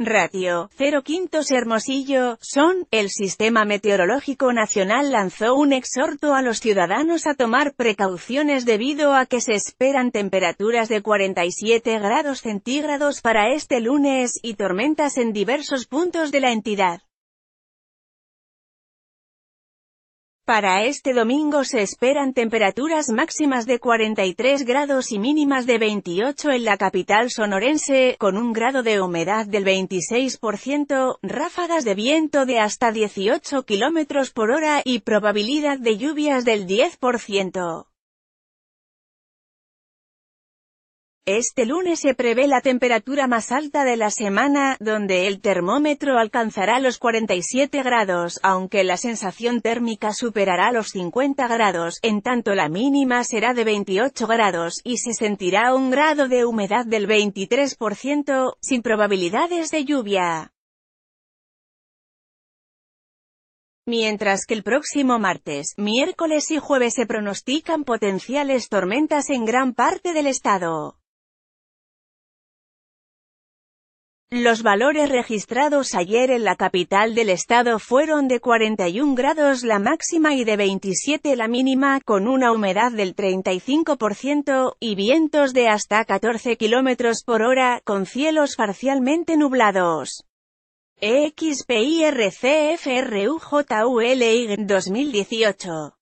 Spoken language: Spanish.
Ratio 0 Quintos Hermosillo, son, el Sistema Meteorológico Nacional lanzó un exhorto a los ciudadanos a tomar precauciones debido a que se esperan temperaturas de 47 grados centígrados para este lunes, y tormentas en diversos puntos de la entidad. Para este domingo se esperan temperaturas máximas de 43 grados y mínimas de 28 en la capital sonorense, con un grado de humedad del 26%, ráfagas de viento de hasta 18 km por hora y probabilidad de lluvias del 10%. Este lunes se prevé la temperatura más alta de la semana, donde el termómetro alcanzará los 47 grados, aunque la sensación térmica superará los 50 grados, en tanto la mínima será de 28 grados, y se sentirá un grado de humedad del 23%, sin probabilidades de lluvia. mientras que el próximo martes, miércoles y jueves se pronostican potenciales tormentas en gran parte del estado. Los valores registrados ayer en la capital del estado fueron de 41 grados la máxima y de 27 la mínima, con una humedad del 35% y vientos de hasta 14 kilómetros por hora, con cielos parcialmente nublados. XPIRCFRUJULY 2018